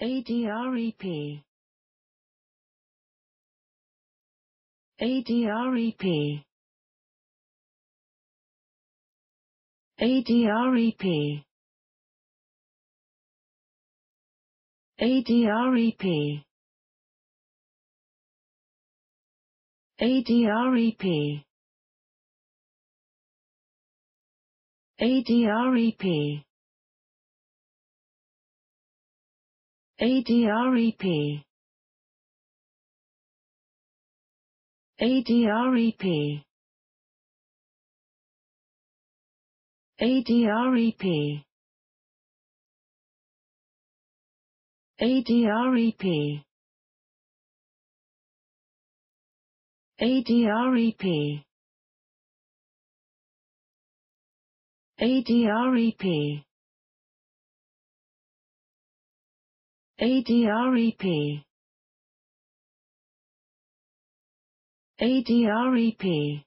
ADREP ADREP ADREP ADREP ADREP ADREP ADREP ADREP ADREP ADREP ADREP ADREP ADREP ADREP ADREP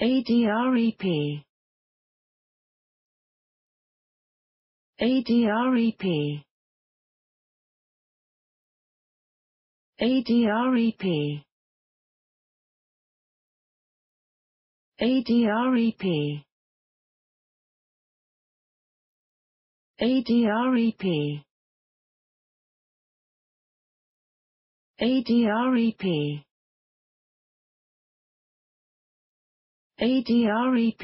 ADREP ADREP ADREP ADREP ADREP ADREP ADREP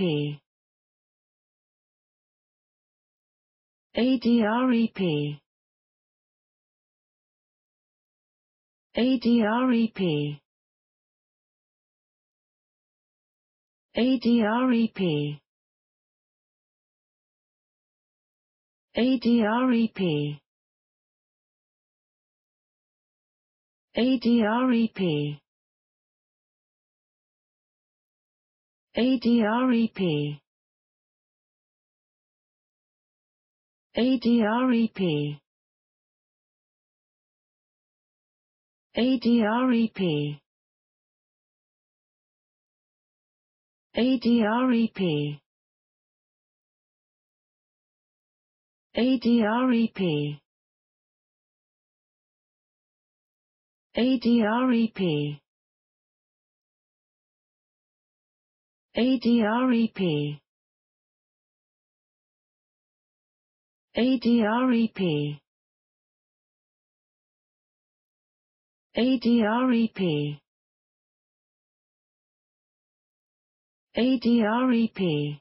ADREP ADREP ADREP ADREP ADREP ADREP ADREP ADREP ADREP ADREP ADREP ADREP ADREP ADREP